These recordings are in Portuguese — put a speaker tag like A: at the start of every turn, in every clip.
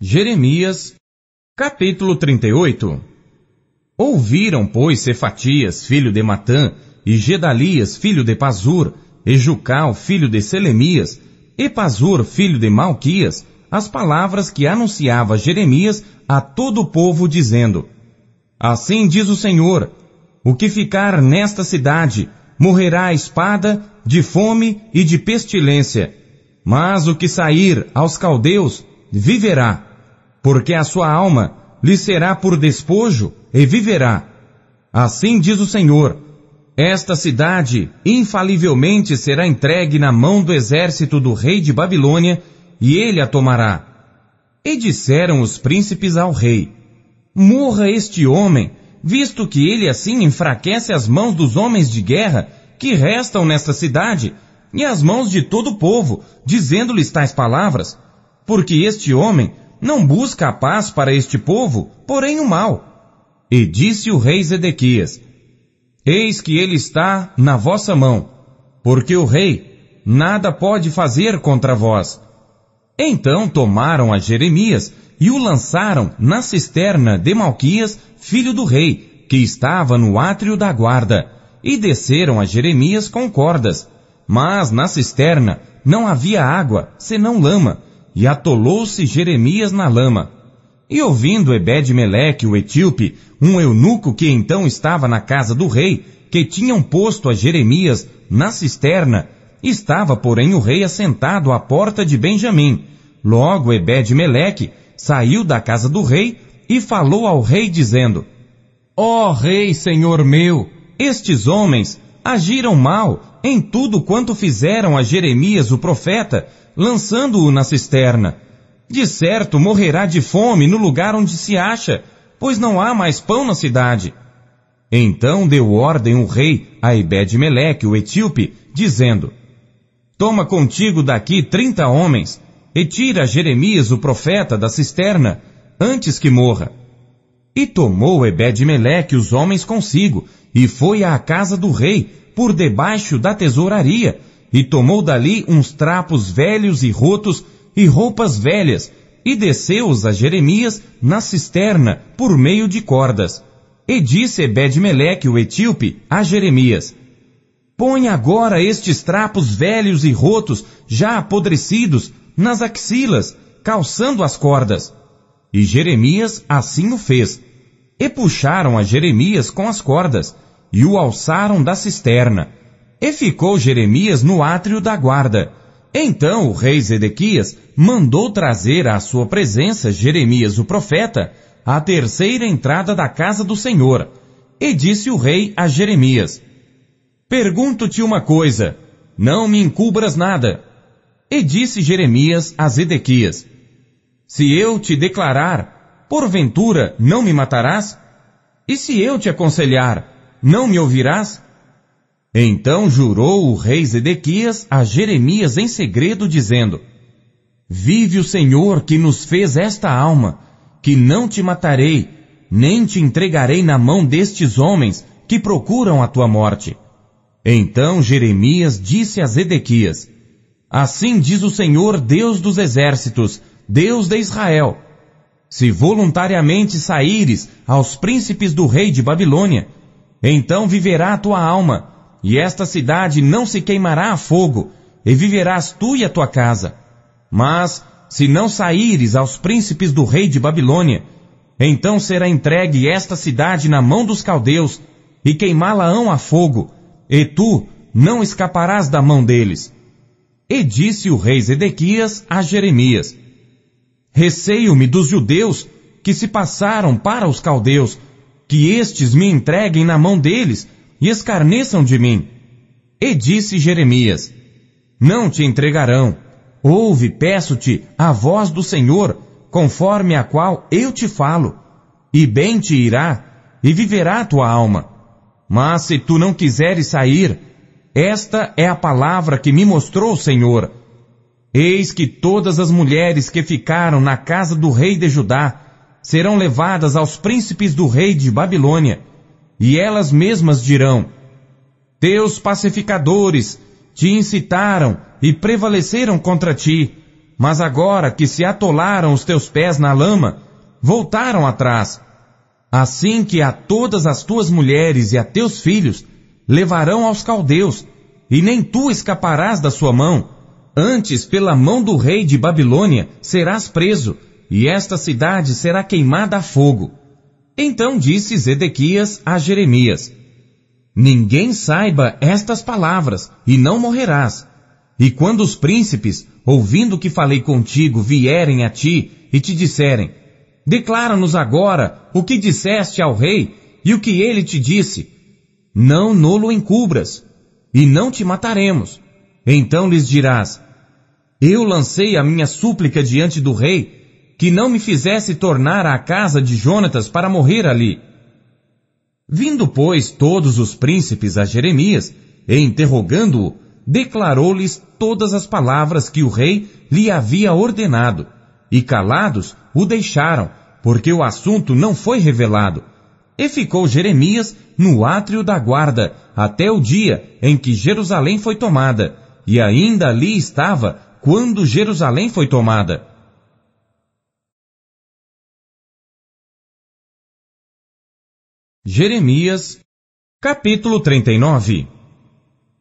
A: Jeremias, capítulo 38 Ouviram, pois, Cefatias, filho de Matã, e Gedalias, filho de Pazur, e Jucal, filho de Selemias, e Pazur, filho de Malquias, as palavras que anunciava Jeremias a todo o povo, dizendo: Assim diz o Senhor: O que ficar nesta cidade morrerá a espada, de fome e de pestilência, mas o que sair aos caldeus viverá porque a sua alma lhe será por despojo e viverá. Assim diz o Senhor: Esta cidade infalivelmente será entregue na mão do exército do rei de Babilônia, e ele a tomará. E disseram os príncipes ao rei: Morra este homem, visto que ele assim enfraquece as mãos dos homens de guerra que restam nesta cidade, e as mãos de todo o povo, dizendo-lhes tais palavras, porque este homem não busca a paz para este povo, porém o mal. E disse o rei Zedequias: Eis que ele está na vossa mão, porque o rei nada pode fazer contra vós. Então tomaram a Jeremias e o lançaram na cisterna de Malquias, filho do rei, que estava no átrio da guarda, e desceram a Jeremias com cordas. Mas na cisterna não havia água, senão lama, e atolou-se Jeremias na lama. E ouvindo Ebed-Meleque, o etíope, um eunuco que então estava na casa do rei, que tinham posto a Jeremias na cisterna, estava, porém, o rei assentado à porta de Benjamim. Logo Ebed-Meleque saiu da casa do rei e falou ao rei, dizendo: Ó oh, rei, senhor meu, estes homens agiram mal em tudo quanto fizeram a Jeremias o profeta, lançando-o na cisterna. De certo morrerá de fome no lugar onde se acha, pois não há mais pão na cidade. Então deu ordem o rei a Ebed-Meleque, o etíope, dizendo: Toma contigo daqui trinta homens, e tira Jeremias o profeta da cisterna, antes que morra. E tomou Ebed-Meleque os homens consigo, e foi à casa do rei, por debaixo da tesouraria, e tomou dali uns trapos velhos e rotos e roupas velhas, e desceu-os a Jeremias na cisterna por meio de cordas. E disse Ebed-Meleque, o etíope, a Jeremias, Põe agora estes trapos velhos e rotos, já apodrecidos, nas axilas, calçando as cordas. E Jeremias assim o fez. E puxaram a Jeremias com as cordas, e o alçaram da cisterna. E ficou Jeremias no átrio da guarda. Então o rei Zedequias mandou trazer à sua presença Jeremias o profeta à terceira entrada da casa do Senhor. E disse o rei a Jeremias: Pergunto-te uma coisa, não me encubras nada. E disse Jeremias a Zedequias: Se eu te declarar, porventura não me matarás? E se eu te aconselhar, não me ouvirás? Então jurou o rei Zedequias a Jeremias em segredo, dizendo: Vive o Senhor que nos fez esta alma, que não te matarei, nem te entregarei na mão destes homens que procuram a tua morte. Então Jeremias disse a Zedequias: Assim diz o Senhor Deus dos exércitos, Deus de Israel: Se voluntariamente saíres aos príncipes do rei de Babilônia, então viverá a tua alma, e esta cidade não se queimará a fogo, e viverás tu e a tua casa. Mas, se não saíres aos príncipes do rei de Babilônia, então será entregue esta cidade na mão dos caldeus, e queimá-la-ão a fogo, e tu não escaparás da mão deles. E disse o rei Zedequias a Jeremias: Receio-me dos judeus que se passaram para os caldeus, que estes me entreguem na mão deles e escarneçam de mim. E disse Jeremias: Não te entregarão. Ouve, peço-te, a voz do Senhor, conforme a qual eu te falo, e bem te irá, e viverá tua alma. Mas se tu não quiseres sair, esta é a palavra que me mostrou o Senhor. Eis que todas as mulheres que ficaram na casa do rei de Judá, serão levadas aos príncipes do rei de Babilônia, e elas mesmas dirão: Teus pacificadores te incitaram e prevaleceram contra ti, mas agora que se atolaram os teus pés na lama, voltaram atrás. Assim que a todas as tuas mulheres e a teus filhos levarão aos caldeus, e nem tu escaparás da sua mão. Antes, pela mão do rei de Babilônia, serás preso, e esta cidade será queimada a fogo. Então disse Zedequias a Jeremias: Ninguém saiba estas palavras, e não morrerás. E quando os príncipes, ouvindo que falei contigo, vierem a ti e te disserem: Declara-nos agora o que disseste ao rei e o que ele te disse. Não nolo encubras, e não te mataremos. Então lhes dirás: Eu lancei a minha súplica diante do rei que não me fizesse tornar à casa de Jonatas para morrer ali. Vindo, pois, todos os príncipes a Jeremias, e interrogando-o, declarou-lhes todas as palavras que o rei lhe havia ordenado, e calados o deixaram, porque o assunto não foi revelado. E ficou Jeremias no átrio da guarda, até o dia em que Jerusalém foi tomada, e ainda ali estava quando Jerusalém foi tomada. Jeremias, capítulo 39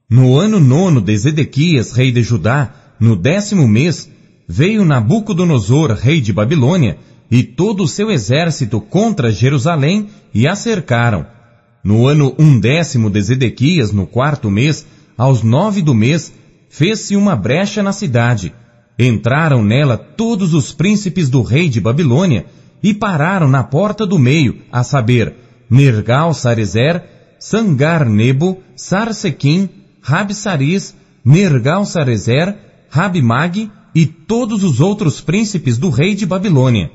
A: No ano nono de Zedequias, rei de Judá, no décimo mês, veio Nabucodonosor, rei de Babilônia, e todo o seu exército contra Jerusalém e a cercaram. No ano undécimo de Zedequias, no quarto mês, aos nove do mês, fez-se uma brecha na cidade. Entraram nela todos os príncipes do rei de Babilônia e pararam na porta do meio, a saber, Nergal Sarezer, Sangar Nebo, Sarsequim, Rabsaris, Nergal Sarezer, Rabimag e todos os outros príncipes do rei de Babilônia.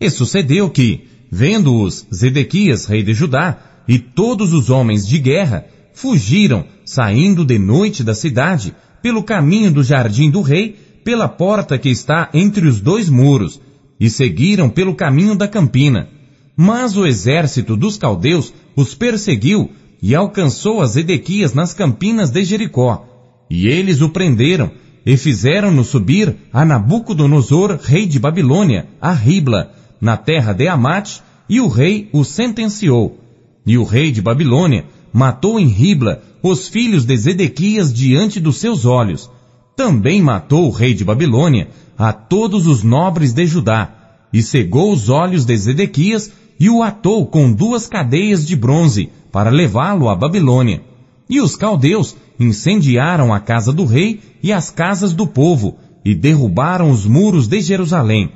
A: E sucedeu que, vendo-os Zedequias, rei de Judá, e todos os homens de guerra, fugiram, saindo de noite da cidade, pelo caminho do jardim do rei, pela porta que está entre os dois muros, e seguiram pelo caminho da campina. Mas o exército dos caldeus os perseguiu e alcançou a Zedequias nas campinas de Jericó. E eles o prenderam e fizeram-no subir a Nabucodonosor, rei de Babilônia, a Ribla, na terra de Amate, e o rei o sentenciou. E o rei de Babilônia matou em Ribla os filhos de Zedequias diante dos seus olhos. Também matou o rei de Babilônia a todos os nobres de Judá, e cegou os olhos de Zedequias e o atou com duas cadeias de bronze para levá-lo à Babilônia. E os caldeus incendiaram a casa do rei e as casas do povo e derrubaram os muros de Jerusalém.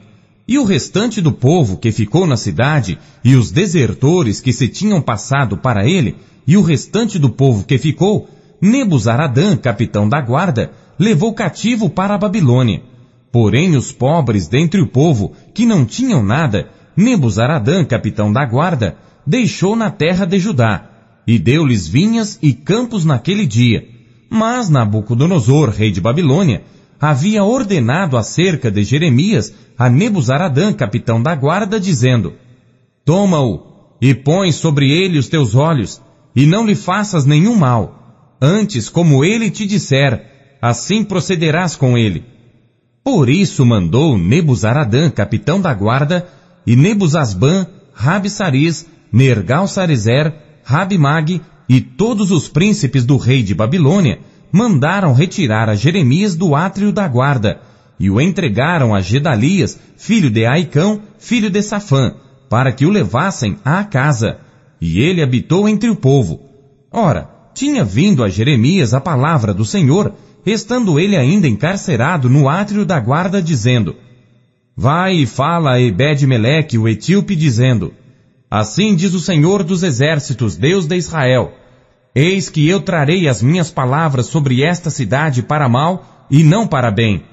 A: E o restante do povo que ficou na cidade e os desertores que se tinham passado para ele e o restante do povo que ficou, Nebuzaradã, capitão da guarda, levou cativo para a Babilônia Porém, os pobres dentre o povo, que não tinham nada, Nebuzaradã, capitão da guarda, deixou na terra de Judá, e deu-lhes vinhas e campos naquele dia. Mas Nabucodonosor, rei de Babilônia, havia ordenado acerca de Jeremias a Nebuzaradã, capitão da guarda, dizendo: Toma-o e põe sobre ele os teus olhos, e não lhe faças nenhum mal. Antes, como ele te disser, assim procederás com ele por isso mandou Nebuzaradã, capitão da guarda, e Nebuzasban, Rabi Saris, Nergal Sarizer, Rabi Mag e todos os príncipes do rei de Babilônia mandaram retirar a Jeremias do átrio da guarda e o entregaram a Gedalias, filho de Aicão, filho de Safã, para que o levassem à casa. E ele habitou entre o povo. Ora, tinha vindo a Jeremias a palavra do Senhor, estando ele ainda encarcerado no átrio da guarda, dizendo: Vai e fala a Ebed-Meleque, o etíope, dizendo: Assim diz o Senhor dos Exércitos, Deus de Israel: Eis que eu trarei as minhas palavras sobre esta cidade para mal e não para bem,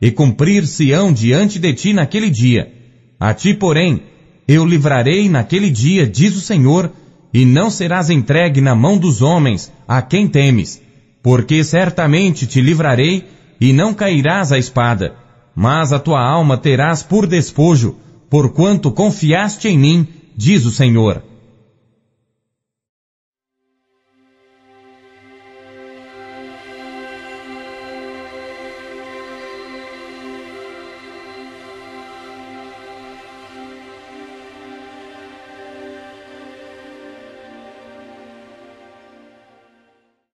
A: e cumprir-se-ão diante de ti naquele dia. A ti, porém, eu livrarei naquele dia, diz o Senhor, e não serás entregue na mão dos homens, a quem temes porque certamente te livrarei e não cairás à espada, mas a tua alma terás por despojo, porquanto confiaste em mim, diz o Senhor.